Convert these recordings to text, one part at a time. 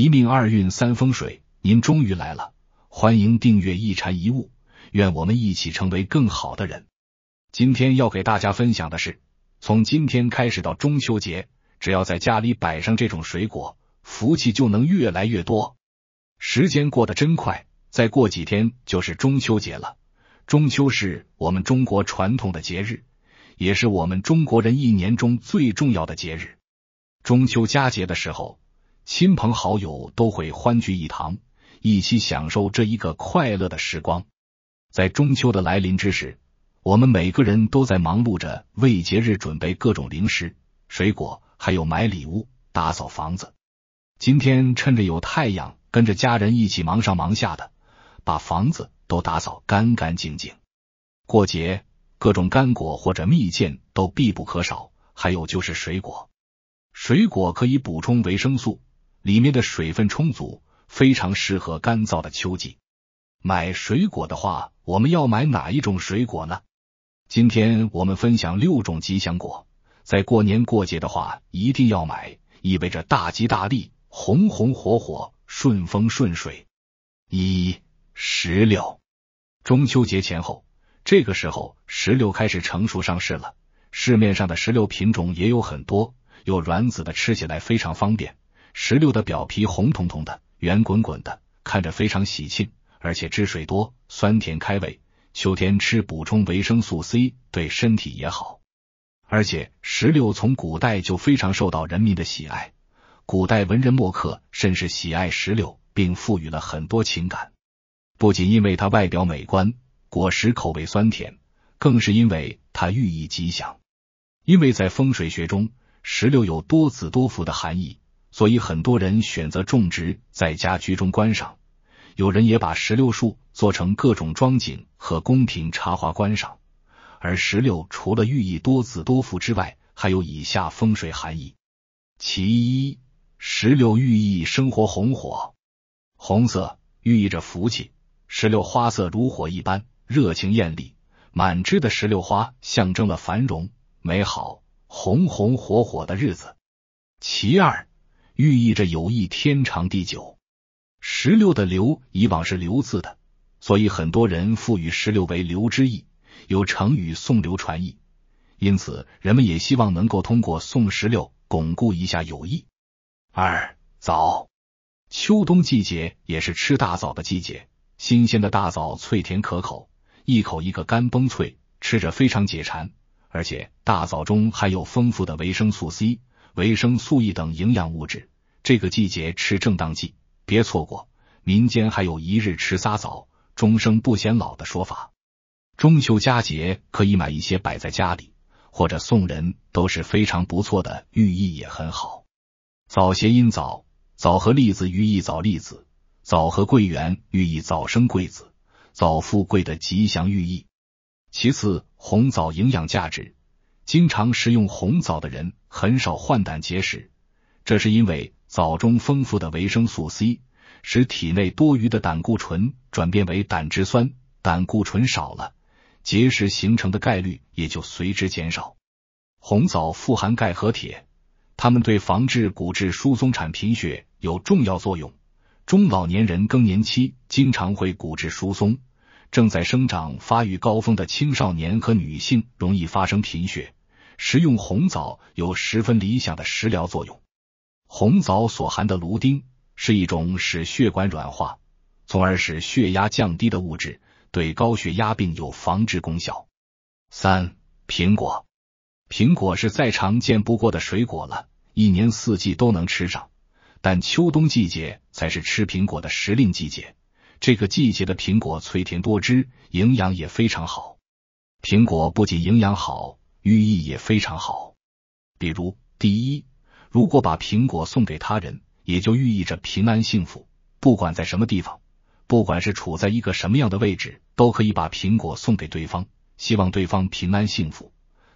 一命二运三风水，您终于来了，欢迎订阅一禅一悟，愿我们一起成为更好的人。今天要给大家分享的是，从今天开始到中秋节，只要在家里摆上这种水果，福气就能越来越多。时间过得真快，再过几天就是中秋节了。中秋是我们中国传统的节日，也是我们中国人一年中最重要的节日。中秋佳节的时候。亲朋好友都会欢聚一堂，一起享受这一个快乐的时光。在中秋的来临之时，我们每个人都在忙碌着为节日准备各种零食、水果，还有买礼物、打扫房子。今天趁着有太阳，跟着家人一起忙上忙下的，把房子都打扫干干净净。过节各种干果或者蜜饯都必不可少，还有就是水果，水果可以补充维生素。里面的水分充足，非常适合干燥的秋季。买水果的话，我们要买哪一种水果呢？今天我们分享六种吉祥果，在过年过节的话一定要买，意味着大吉大利、红红火火、顺风顺水。一、石榴。中秋节前后，这个时候石榴开始成熟上市了。市面上的石榴品种也有很多，有软籽的，吃起来非常方便。石榴的表皮红彤彤的，圆滚滚的，看着非常喜庆，而且汁水多，酸甜开胃。秋天吃补充维生素 C，对身体也好。而且石榴从古代就非常受到人民的喜爱，古代文人墨客甚是喜爱石榴，并赋予了很多情感。不仅因为它外表美观，果实口味酸甜，更是因为它寓意吉祥。因为在风水学中，石榴有多子多福的含义。所以很多人选择种植在家居中观赏，有人也把石榴树做成各种装景和宫廷插花观赏。而石榴除了寓意多子多福之外，还有以下风水含义：其一，石榴寓意生活红火，红色寓意着福气，石榴花色如火一般热情艳丽，满枝的石榴花象征了繁荣、美好、红红火火的日子。其二。寓意着友谊天长地久。石榴的“刘”以往是“刘”字的，所以很多人赋予石榴为“刘”之意，有成语“送刘传意”。因此，人们也希望能够通过送石榴巩固一下友谊。二枣，秋冬季节也是吃大枣的季节，新鲜的大枣脆甜可口，一口一个干崩脆，吃着非常解馋。而且大枣中含有丰富的维生素 C。维生素 E 等营养物质，这个季节吃正当季，别错过。民间还有一日吃仨枣，终生不显老的说法。中秋佳节可以买一些摆在家里，或者送人都是非常不错的，寓意也很好。枣谐音枣，枣和栗子寓意早栗子，枣和桂圆寓意早生贵子，早富贵的吉祥寓意。其次，红枣营养价值。经常食用红枣的人很少患胆结石，这是因为枣中丰富的维生素 C 使体内多余的胆固醇转变为胆汁酸，胆固醇少了，结石形成的概率也就随之减少。红枣富含钙和铁，它们对防治骨质疏松、产贫血有重要作用。中老年人更年期经常会骨质疏松，正在生长发育高峰的青少年和女性容易发生贫血。食用红枣有十分理想的食疗作用。红枣所含的芦丁是一种使血管软化，从而使血压降低的物质，对高血压病有防治功效。三、苹果，苹果是再常见不过的水果了，一年四季都能吃上，但秋冬季节才是吃苹果的时令季节。这个季节的苹果脆甜多汁，营养也非常好。苹果不仅营养好。寓意也非常好，比如第一，如果把苹果送给他人，也就寓意着平安幸福。不管在什么地方，不管是处在一个什么样的位置，都可以把苹果送给对方，希望对方平安幸福。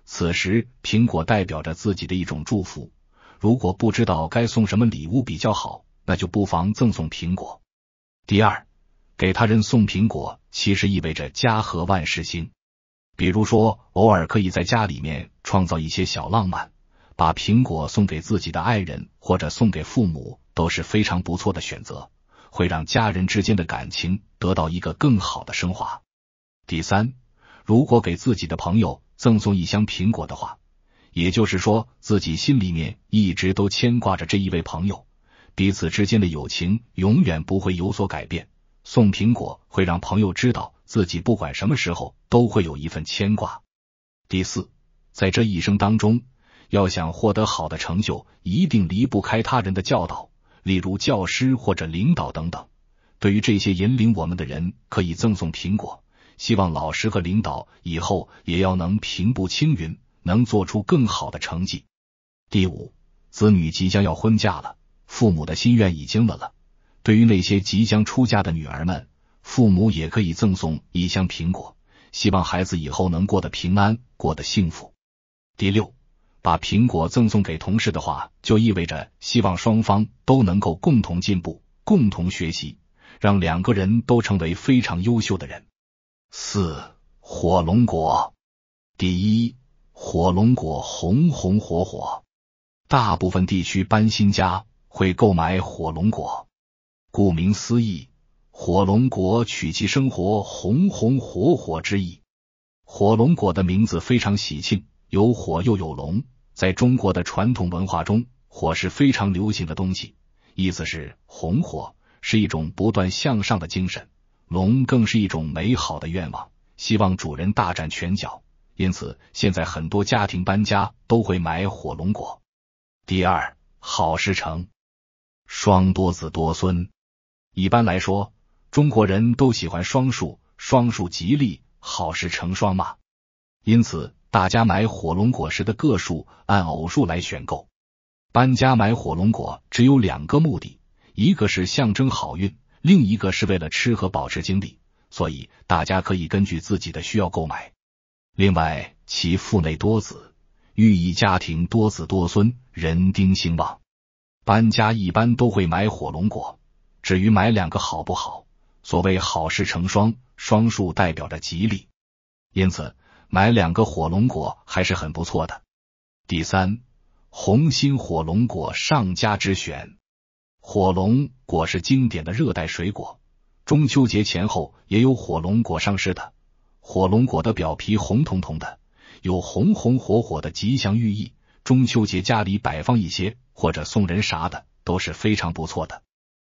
此时，苹果代表着自己的一种祝福。如果不知道该送什么礼物比较好，那就不妨赠送苹果。第二，给他人送苹果，其实意味着家和万事兴。比如说，偶尔可以在家里面创造一些小浪漫，把苹果送给自己的爱人或者送给父母都是非常不错的选择，会让家人之间的感情得到一个更好的升华。第三，如果给自己的朋友赠送一箱苹果的话，也就是说自己心里面一直都牵挂着这一位朋友，彼此之间的友情永远不会有所改变。送苹果会让朋友知道。自己不管什么时候都会有一份牵挂。第四，在这一生当中，要想获得好的成就，一定离不开他人的教导，例如教师或者领导等等。对于这些引领我们的人，可以赠送苹果，希望老师和领导以后也要能平步青云，能做出更好的成绩。第五，子女即将要婚嫁了，父母的心愿已经了了。对于那些即将出嫁的女儿们。父母也可以赠送一箱苹果，希望孩子以后能过得平安，过得幸福。第六，把苹果赠送给同事的话，就意味着希望双方都能够共同进步，共同学习，让两个人都成为非常优秀的人。四火龙果，第一，火龙果红红火火，大部分地区搬新家会购买火龙果，顾名思义。火龙果取其生活红红火火之意，火龙果的名字非常喜庆，有火又有龙。在中国的传统文化中，火是非常流行的东西，意思是红火是一种不断向上的精神，龙更是一种美好的愿望，希望主人大展拳脚。因此，现在很多家庭搬家都会买火龙果。第二，好事成双，多子多孙。一般来说。中国人都喜欢双数，双数吉利，好事成双嘛。因此，大家买火龙果时的个数按偶数来选购。搬家买火龙果只有两个目的，一个是象征好运，另一个是为了吃和保持精力。所以，大家可以根据自己的需要购买。另外，其腹内多子，寓意家庭多子多孙，人丁兴旺。搬家一般都会买火龙果，至于买两个好不好？所谓好事成双，双数代表着吉利，因此买两个火龙果还是很不错的。第三，红心火龙果上佳之选。火龙果是经典的热带水果，中秋节前后也有火龙果上市的。火龙果的表皮红彤彤的，有红红火火的吉祥寓意。中秋节家里摆放一些，或者送人啥的，都是非常不错的。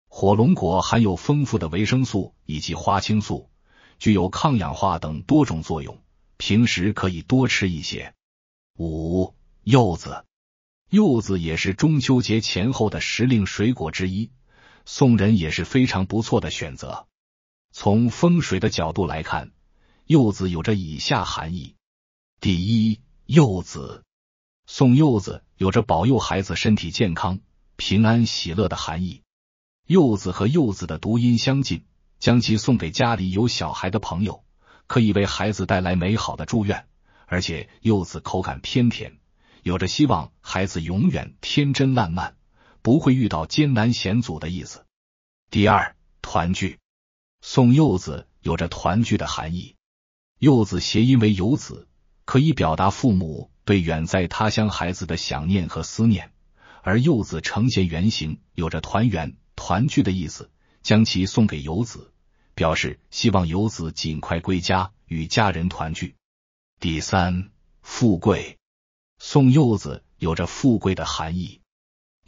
火龙果含有丰富的维生素以及花青素，具有抗氧化等多种作用，平时可以多吃一些。五、柚子，柚子也是中秋节前后的时令水果之一，送人也是非常不错的选择。从风水的角度来看，柚子有着以下含义：第一，柚子送柚子，有着保佑孩子身体健康、平安喜乐的含义。柚子和柚子的读音相近，将其送给家里有小孩的朋友，可以为孩子带来美好的祝愿。而且柚子口感偏甜，有着希望孩子永远天真烂漫，不会遇到艰难险阻的意思。第二，团聚送柚子有着团聚的含义，柚子谐音为“游子”，可以表达父母对远在他乡孩子的想念和思念。而柚子呈现圆形，有着团圆。团聚的意思，将其送给游子，表示希望游子尽快归家与家人团聚。第三，富贵送柚子有着富贵的含义，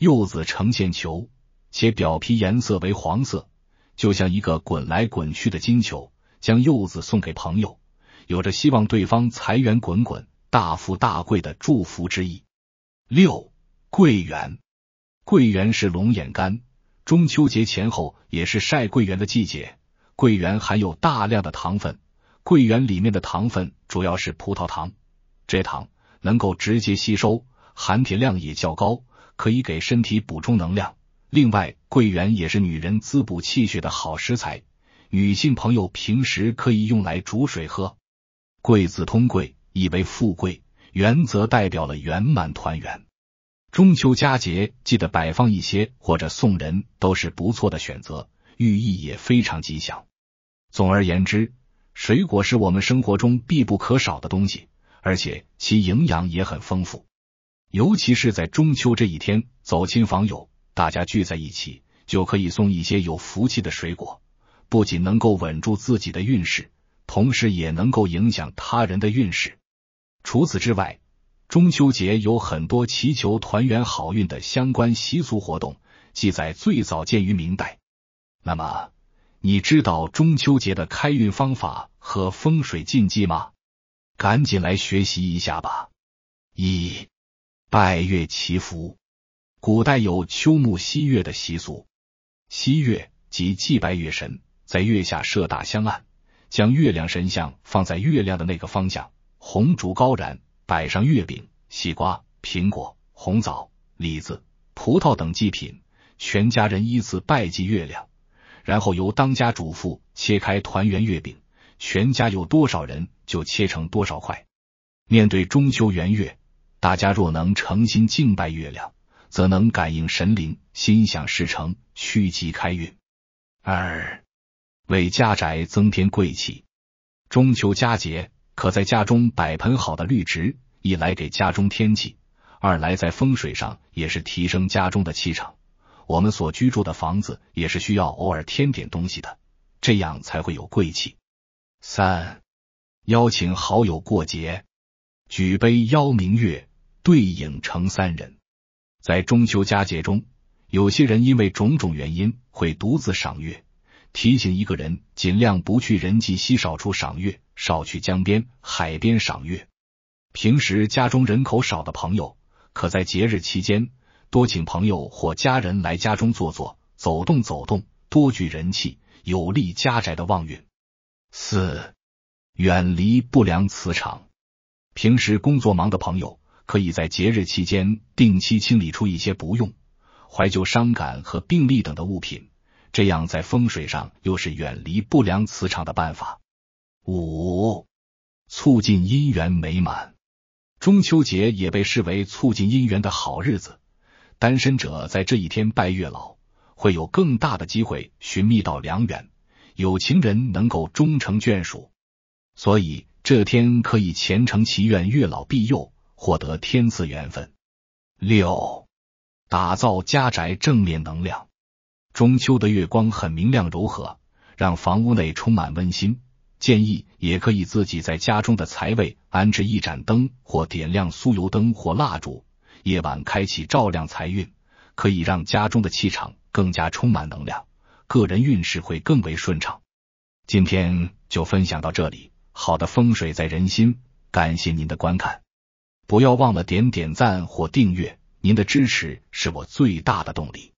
柚子呈现球，且表皮颜色为黄色，就像一个滚来滚去的金球。将柚子送给朋友，有着希望对方财源滚滚、大富大贵的祝福之意。六，桂圆，桂圆是龙眼干。中秋节前后也是晒桂圆的季节，桂圆含有大量的糖分，桂圆里面的糖分主要是葡萄糖，这糖能够直接吸收，含铁量也较高，可以给身体补充能量。另外，桂圆也是女人滋补气血的好食材，女性朋友平时可以用来煮水喝。桂字通“贵”，意为富贵，原则代表了圆满团圆。中秋佳节，记得摆放一些或者送人，都是不错的选择，寓意也非常吉祥。总而言之，水果是我们生活中必不可少的东西，而且其营养也很丰富。尤其是在中秋这一天，走亲访友，大家聚在一起，就可以送一些有福气的水果，不仅能够稳住自己的运势，同时也能够影响他人的运势。除此之外，中秋节有很多祈求团圆、好运的相关习俗活动，记载最早见于明代。那么，你知道中秋节的开运方法和风水禁忌吗？赶紧来学习一下吧！一、拜月祈福。古代有秋木夕月的习俗，夕月即祭拜月神，在月下设大香案，将月亮神像放在月亮的那个方向，红烛高燃。摆上月饼、西瓜、苹果、红枣、李子、葡萄等祭品，全家人依次拜祭月亮，然后由当家主妇切开团圆月饼，全家有多少人就切成多少块。面对中秋圆月，大家若能诚心敬拜月亮，则能感应神灵，心想事成，趋吉开运。二，为家宅增添贵气。中秋佳节。可在家中摆盆好的绿植，一来给家中添气，二来在风水上也是提升家中的气场。我们所居住的房子也是需要偶尔添点东西的，这样才会有贵气。三，邀请好友过节，举杯邀明月，对影成三人。在中秋佳节中，有些人因为种种原因会独自赏月。提醒一个人尽量不去人迹稀少处赏月，少去江边、海边赏月。平时家中人口少的朋友，可在节日期间多请朋友或家人来家中坐坐、走动走动，多聚人气，有利家宅的旺运。四、远离不良磁场。平时工作忙的朋友，可以在节日期间定期清理出一些不用、怀旧、伤感和病历等的物品。这样在风水上又是远离不良磁场的办法。五、促进姻缘美满，中秋节也被视为促进姻缘的好日子。单身者在这一天拜月老，会有更大的机会寻觅到良缘，有情人能够终成眷属。所以这天可以虔诚祈愿，月老庇佑，获得天赐缘分。六、打造家宅正面能量。中秋的月光很明亮柔和，让房屋内充满温馨。建议也可以自己在家中的财位安置一盏灯，或点亮酥油灯或蜡烛，夜晚开启，照亮财运，可以让家中的气场更加充满能量，个人运势会更为顺畅。今天就分享到这里，好的风水在人心，感谢您的观看，不要忘了点点赞或订阅，您的支持是我最大的动力。